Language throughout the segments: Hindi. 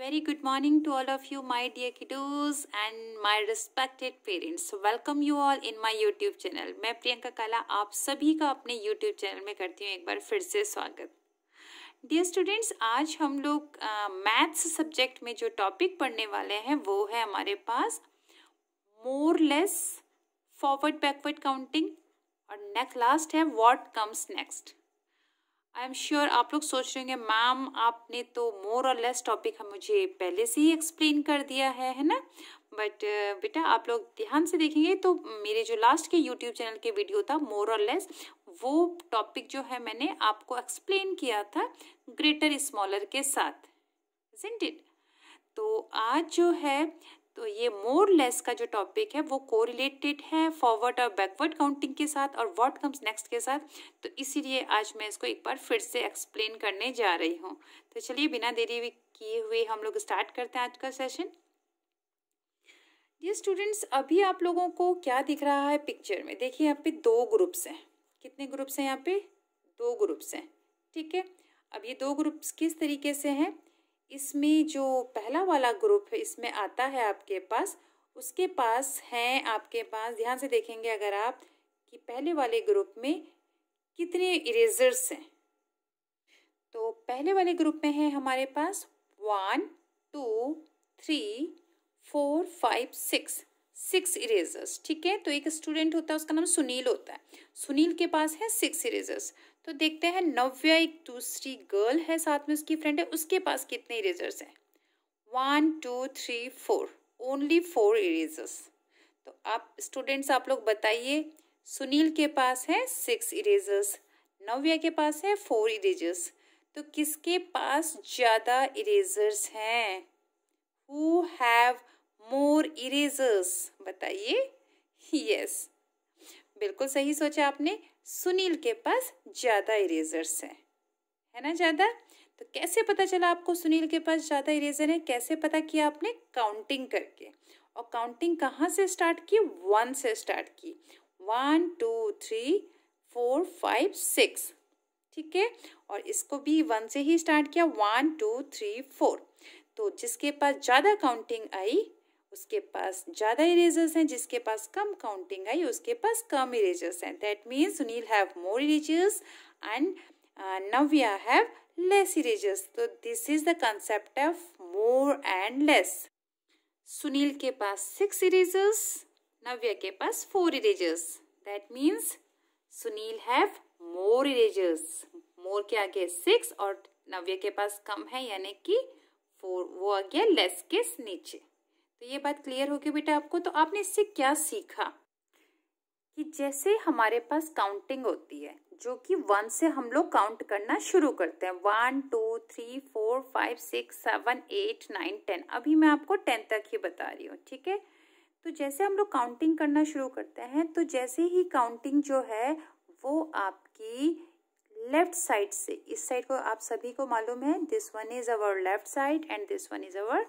very good morning to all of you my dear kiddos and my respected parents welcome you all in my YouTube channel मैं प्रियंका काला आप सभी का अपने यूट्यूब चैनल में करती हूँ एक बार फिर से स्वागत डियर स्टूडेंट्स आज हम लोग मैथ्स uh, सब्जेक्ट में जो टॉपिक पढ़ने वाले हैं वो है हमारे पास more less forward backward counting और नेक्स्ट लास्ट है what comes next I am sure आप लोग सोच रहे होंगे मैम आपने तो मोर और लेस टॉपिक हम मुझे पहले से ही एक्सप्लेन कर दिया है है ना बट बेटा आप लोग ध्यान से देखेंगे तो मेरे जो लास्ट के यूट्यूब चैनल के वीडियो था मोर और लेस वो टॉपिक जो है मैंने आपको एक्सप्लेन किया था ग्रेटर स्मॉलर के साथ इट तो आज जो है तो ये मोर लेस का जो टॉपिक है वो कोरिलेटेड है फॉरवर्ड और बैकवर्ड काउंटिंग के साथ और व्हाट कम्स नेक्स्ट के साथ तो इसीलिए आज मैं इसको एक बार फिर से एक्सप्लेन करने जा रही हूँ तो चलिए बिना देरी किए हुए हम लोग स्टार्ट करते हैं आज का सेशन ये स्टूडेंट्स अभी आप लोगों को क्या दिख रहा है पिक्चर में देखिए यहाँ पे दो ग्रुप्स हैं कितने ग्रुप्स हैं यहाँ पे दो ग्रुप्स हैं ठीक है अब ये दो ग्रुप्स किस तरीके से हैं इसमें जो पहला वाला ग्रुप है इसमें आता है आपके पास उसके पास हैं आपके पास ध्यान से देखेंगे अगर आप कि पहले वाले ग्रुप में कितने इरेजर्स हैं तो पहले वाले ग्रुप में है हमारे पास one two three four five six six erasers ठीक है तो एक स्टूडेंट होता है उसका नाम सुनील होता है सुनील के पास है सिक्स इरेजर्स तो देखते हैं नव्या एक दूसरी गर्ल है साथ में उसकी फ्रेंड है उसके पास कितने इरेजर्स हैं one two three four only four erasers तो आप स्टूडेंट्स आप लोग बताइए सुनील के पास है सिक्स इरेजर्स नव्या के पास है फोर इरेजर्स तो किसके पास ज़्यादा इरेजर्स हैं हु हैव मोर इरेजर्स बताइए यस बिल्कुल सही सोचा आपने सुनील के पास ज़्यादा इरेजर्स हैं है ना ज़्यादा तो कैसे पता चला आपको सुनील के पास ज़्यादा इरेजर है कैसे पता किया आपने काउंटिंग करके और काउंटिंग कहाँ से स्टार्ट की वन से स्टार्ट की one two three four five six ठीक है और इसको भी वन से ही स्टार्ट किया वन टू थ्री फोर तो जिसके पास ज़्यादा काउंटिंग आई उसके पास ज़्यादा इरेजर्स हैं जिसके पास कम काउंटिंग आई उसके पास कम इरेजर्स हैं that means Sunil have more erasers and Navya have less erasers तो this is the concept of more and less Sunil के पास सिक्स इरेजर्स नव्या के पास four erasers that means Sunil have more erasers more के आगे सिक्स और नव्या के पास कम है यानी कि फोर वो आ गया लेस के नीचे तो ये बात क्लियर होगी बेटा आपको तो आपने इससे क्या सीखा कि जैसे हमारे पास काउंटिंग होती है जो कि वन से हम लोग काउंट करना शुरू करते हैं one two three four five six seven eight nine ten अभी मैं आपको टेन तक ही बता रही हूँ ठीक है तो जैसे हम लोग काउंटिंग करना शुरू करते हैं तो जैसे ही काउंटिंग जो है वो आपकी लेफ्ट साइड से इस साइड को आप सभी को मालूम है this one is our left side and this one is our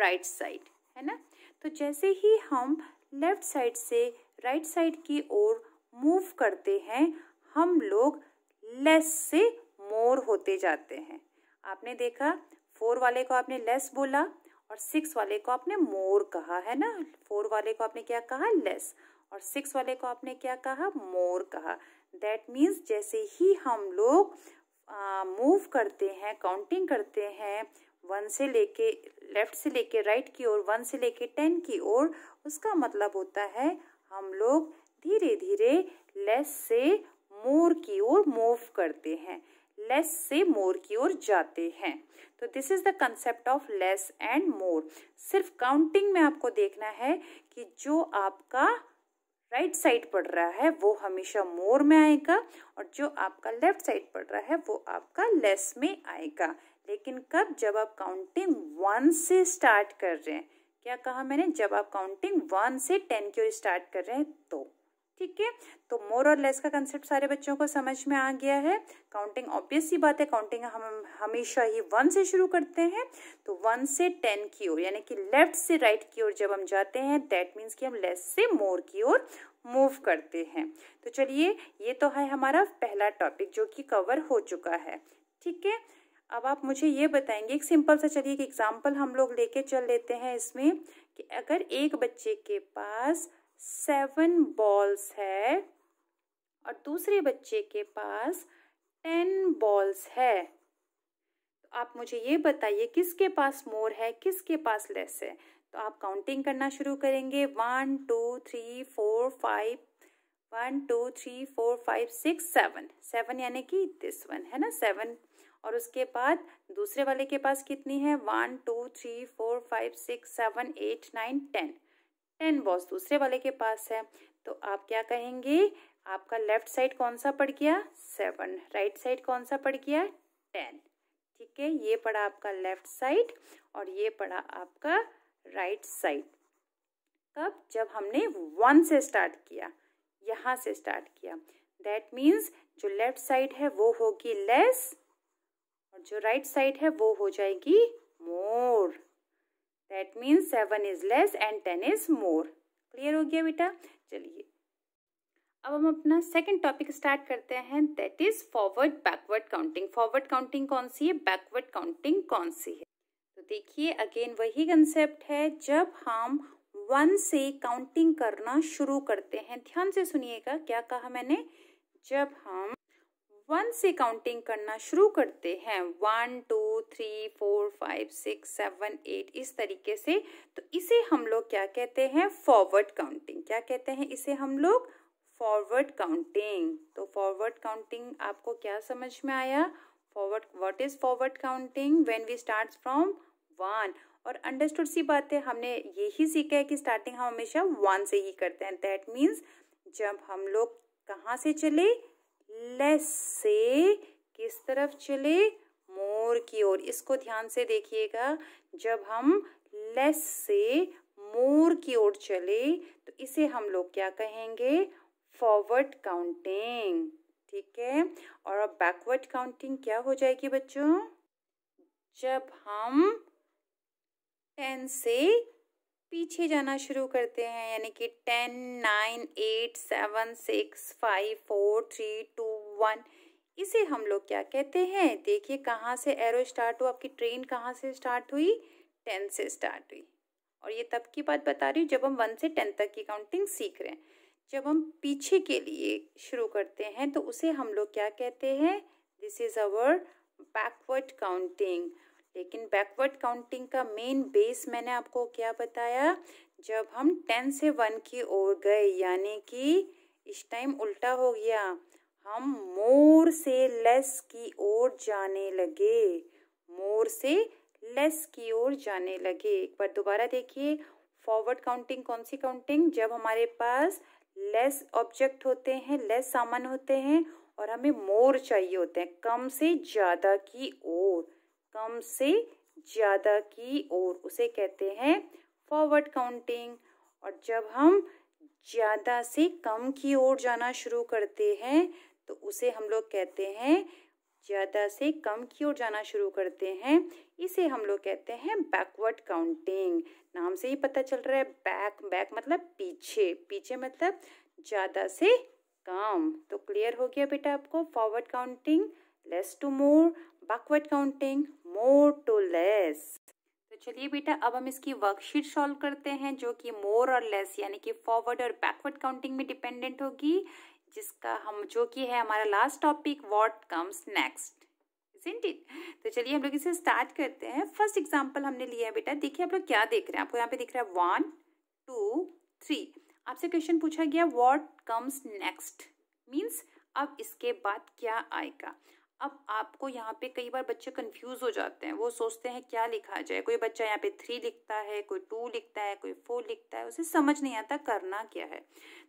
right side है ना तो जैसे ही हम लेफ्ट साइड से राइट right साइड की ओर मूव करते हैं हम लोग लेस से मोर होते जाते हैं आपने देखा फोर वाले को आपने लेस बोला और सिक्स वाले को आपने मोर कहा है ना फोर वाले को आपने क्या कहा लेस और सिक्स वाले को आपने क्या कहा मोर कहा दैट मीन्स जैसे ही हम लोग करते हैं काउंटिंग करते हैं वन से लेके लेफ्ट से लेके राइट की ओर वन से लेके टेन की ओर उसका मतलब होता है हम लोग धीरे धीरे लेस से मोर की ओर मूव करते हैं लेस से मोर की ओर जाते हैं तो this is the concept of less and more सिर्फ काउंटिंग में आपको देखना है कि जो आपका राइट right साइड पड़ रहा है वो हमेशा मोर में आएगा और जो आपका लेफ्ट साइड पड़ रहा है वो आपका लेस में आएगा लेकिन कब जब आप काउंटिंग वन से स्टार्ट कर रहे हैं क्या कहा मैंने जब आप काउंटिंग वन से टेन की ओर स्टार्ट कर रहे हैं तो ठीक है तो मोर और लेस का कंसेप्ट सारे बच्चों को समझ में आ गया है काउंटिंग ऑब्वियस ही बात है काउंटिंग हम हमेशा ही वन से शुरू करते हैं तो वन से टेन की ओर यानी कि लेफ्ट से राइट right की ओर जब हम जाते हैं दैट मीन्स कि हम लेस से मोर की ओर मूव करते हैं तो चलिए ये तो है हमारा पहला टॉपिक जो कि कवर हो चुका है ठीक है अब आप मुझे ये बताएंगे एक सिंपल सा चलिए एक एग्जाम्पल हम लोग लेके चल लेते हैं इसमें कि अगर एक बच्चे के पास सेवन बॉल्स है और दूसरे बच्चे के पास टेन बॉल्स है तो आप मुझे ये बताइए किसके पास मोर है किसके पास लेस है तो आप काउंटिंग करना शुरू करेंगे one two three four five one two three four five six seven seven यानी कि दिस वन है ना सेवन और उसके बाद दूसरे वाले के पास कितनी है one two three four five six seven eight nine ten ten boss दूसरे वाले के पास है तो आप क्या कहेंगे आपका लेफ्ट साइड कौन सा पड़ गया सेवन राइट साइड कौन सा पड़ गया टेन ठीक है ये पड़ा आपका लेफ्ट साइड और ये पड़ा आपका राइट साइड कब जब हमने वन से स्टार्ट किया यहाँ से स्टार्ट किया दैट मीन्स जो लेफ्ट साइड है वो होगी लेस और जो राइट right साइड है वो हो जाएगी more that means seven is less and ten is more clear हो गया बेटा चलिए अब हम अपना सेकेंड टॉपिक स्टार्ट करते हैं that is forward backward counting forward counting कौन सी है बैकवर्ड काउंटिंग कौन सी है तो देखिए अगेन वही कंसेप्ट है जब हम वन से काउंटिंग करना शुरू करते हैं ध्यान से सुनिएगा क्या कहा मैंने जब हम वन से काउंटिंग करना शुरू करते हैं one two three four five six seven eight इस तरीके से तो इसे हम लोग क्या कहते हैं फॉरवर्ड काउंटिंग क्या कहते हैं इसे हम लोग फॉरवर्ड काउंटिंग तो फॉरवर्ड काउंटिंग आपको क्या समझ में आया forward what is forward counting when we start from one और अंडरस्टूड सी बात है हमने यही सीखा है कि स्टार्टिंग हम हमेशा वन से ही करते हैं दैट मीन्स जब हम लोग कहाँ से चले लेस से किस तरफ चले मोर की ओर इसको ध्यान से देखिएगा जब हम लेस से मोर की ओर चले तो इसे हम लोग क्या कहेंगे फॉरवर्ड काउंटिंग ठीक है और अब बैकवर्ड काउंटिंग क्या हो जाएगी बच्चों जब हम टेन से पीछे जाना शुरू करते हैं यानी कि ten nine eight seven six five four three two one इसे हम लोग क्या कहते हैं देखिए कहाँ से एरो स्टार्ट हुआ आपकी ट्रेन कहाँ से स्टार्ट हुई टेन से स्टार्ट हुई और ये तब की बात बता रही हूँ जब हम वन से टेन तक की काउंटिंग सीख रहे हैं जब हम पीछे के लिए शुरू करते हैं तो उसे हम लोग क्या कहते हैं this is our backward counting लेकिन बैकवर्ड काउंटिंग का मेन बेस मैंने आपको क्या बताया जब हम टेन से वन की ओर गए यानी कि इस टाइम उल्टा हो गया हम मोर से लेस की ओर जाने लगे मोर से लेस की ओर जाने लगे एक बार दोबारा देखिए फॉरवर्ड काउंटिंग कौन सी काउंटिंग जब हमारे पास लेस ऑब्जेक्ट होते हैं लेस सामान होते हैं और हमें मोर चाहिए होते हैं कम से ज़्यादा की ओर कम से ज़्यादा की ओर उसे कहते हैं फॉरवर्ड काउंटिंग और जब हम ज़्यादा से कम की ओर जाना शुरू करते हैं तो उसे हम लोग कहते हैं ज़्यादा से कम की ओर जाना शुरू करते हैं इसे हम लोग कहते हैं बैकवर्ड काउंटिंग नाम से ही पता चल रहा है बैक बैक मतलब पीछे पीछे मतलब ज़्यादा से कम तो क्लियर हो गया बेटा आपको forward counting less to more backward counting more to less तो चलिए बेटा अब हम इसकी वर्कशीट सॉल्व करते हैं जो कि मोर और लेस यानी कि फॉरवर्ड और बैकवर्ड काउंटिंग में डिपेंडेंट होगी जिसका हम जो कि है हमारा last topic what comes next it तो चलिए हम लोग इसे स्टार्ट करते हैं फर्स्ट एग्जाम्पल हमने लिया है बेटा देखिए आप लोग क्या देख रहे हैं आपको यहाँ पे दिख रहा है वन टू थ्री आपसे क्वेश्चन पूछा गया वॉट कम्स नेक्स्ट मीन्स अब इसके बाद क्या आएगा अब आपको यहाँ पे कई बार बच्चे कंफ्यूज हो जाते हैं वो सोचते हैं क्या लिखा जाए कोई बच्चा यहाँ पे थ्री लिखता है कोई टू लिखता है कोई फोर लिखता है उसे समझ नहीं आता करना क्या है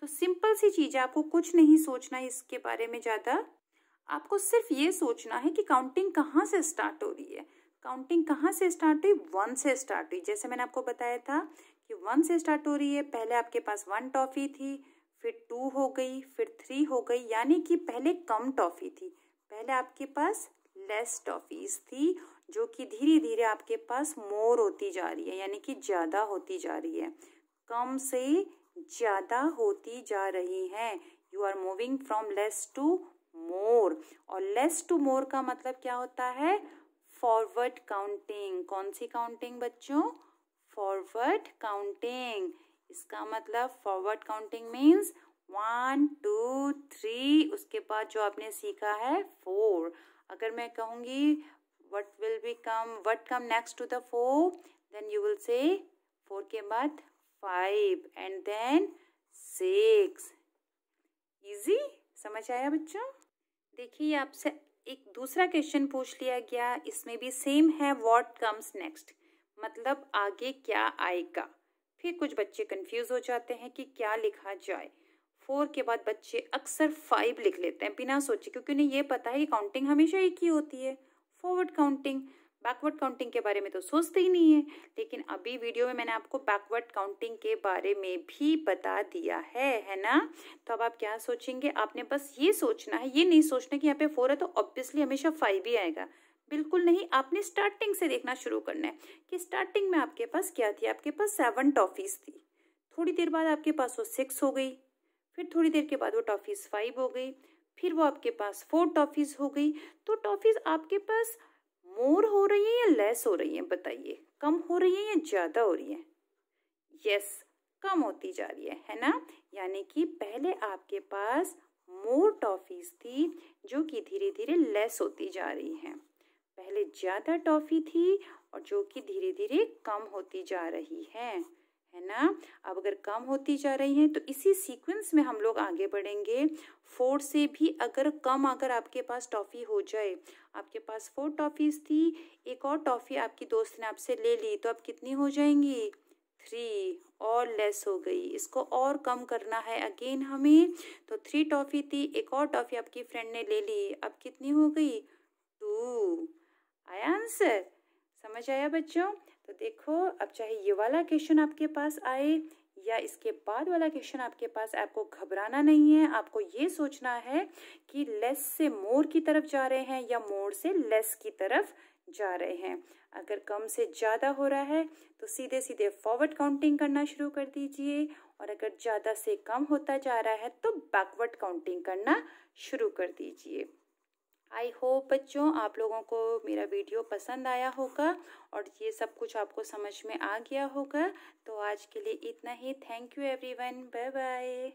तो सिंपल सी चीज़ है आपको कुछ नहीं सोचना है इसके बारे में ज़्यादा आपको सिर्फ ये सोचना है कि काउंटिंग कहाँ से स्टार्ट हो रही है काउंटिंग कहाँ से स्टार्ट हुई वन से स्टार्ट हुई जैसे मैंने आपको बताया था कि वन से स्टार्ट हो रही है पहले आपके पास वन टॉफ़ी थी फिर टू हो गई फिर थ्री हो गई यानी कि पहले कम टॉफ़ी थी पहले आपके पास लेस टॉफीज थी जो कि धीरे धीरे आपके पास मोर होती जा रही है यानी कि ज़्यादा होती जा रही है कम से ज़्यादा होती जा रही है you are moving from less to more और लेस टू मोर का मतलब क्या होता है फॉरवर्ड काउंटिंग कौन सी काउंटिंग बच्चों फॉरवर्ड काउंटिंग इसका मतलब forward counting means one two three उसके बाद जो आपने सीखा है फोर अगर मैं कहूँगी what will be come what come next to the four then you will say four के बाद five and then six easy समझ आया बच्चों देखिए आपसे एक दूसरा क्वेश्चन पूछ लिया गया इसमें भी सेम है वॉट कम्स नेक्स्ट मतलब आगे क्या आएगा फिर कुछ बच्चे कंफ्यूज हो जाते हैं कि क्या लिखा जाए फोर के बाद बच्चे अक्सर फाइव लिख लेते हैं बिना सोचे क्योंकि उन्हें ये पता है कि काउंटिंग हमेशा एक ही होती है फॉरवर्ड काउंटिंग बैकवर्ड काउंटिंग के बारे में तो सोचते ही नहीं है लेकिन अभी वीडियो में मैंने आपको बैकवर्ड काउंटिंग के बारे में भी बता दिया है है ना तो अब आप क्या सोचेंगे आपने बस ये सोचना है ये नहीं सोचना कि यहाँ पे फोर है तो ऑब्वियसली हमेशा फाइव ही आएगा बिल्कुल नहीं आपने स्टार्टिंग से देखना शुरू करना है कि स्टार्टिंग में आपके पास क्या थी आपके पास सेवन टॉफीज थी थोड़ी देर बाद आपके पास वो सिक्स हो गई फिर थोड़ी देर के बाद वो टॉफ़ीज़ फाइव हो गई फिर वो आपके पास फोर टॉफ़ीज़ हो गई तो टॉफ़ीज़ आपके पास मोर हो रही है या लेस हो रही है बताइए कम हो रही है या ज़्यादा हो रही है यस कम होती जा रही है है ना यानी कि पहले आपके पास मोर टॉफ़ीज़ थी जो कि धीरे धीरे लेस होती जा रही हैं पहले ज़्यादा टॉफ़ी थी और जो कि धीरे धीरे कम होती जा रही है है ना अब अगर कम होती जा रही है तो इसी सीक्वेंस में हम लोग आगे बढ़ेंगे फोर से भी अगर कम अगर आपके पास टॉफ़ी हो जाए आपके पास फोर टॉफ़ीज़ थी एक और टॉफ़ी आपकी दोस्त ने आपसे ले ली तो आप कितनी हो जाएंगी थ्री और लेस हो गई इसको और कम करना है अगेन हमें तो थ्री टॉफ़ी थी एक और टॉफ़ी आपकी फ्रेंड ने ले ली अब कितनी हो गई टू आया आंसर समझ आया बच्चों तो देखो अब चाहे ये वाला क्वेश्चन आपके पास आए या इसके बाद वाला क्वेश्चन आपके पास आपको घबराना नहीं है आपको ये सोचना है कि लेस से मोर की तरफ जा रहे हैं या मोर से लेस की तरफ जा रहे हैं अगर कम से ज़्यादा हो रहा है तो सीधे सीधे फॉरवर्ड काउंटिंग करना शुरू कर दीजिए और अगर ज़्यादा से कम होता जा रहा है तो बैकवर्ड काउंटिंग करना शुरू कर दीजिए आई होप बच्चों आप लोगों को मेरा वीडियो पसंद आया होगा और ये सब कुछ आपको समझ में आ गया होगा तो आज के लिए इतना ही thank you everyone bye bye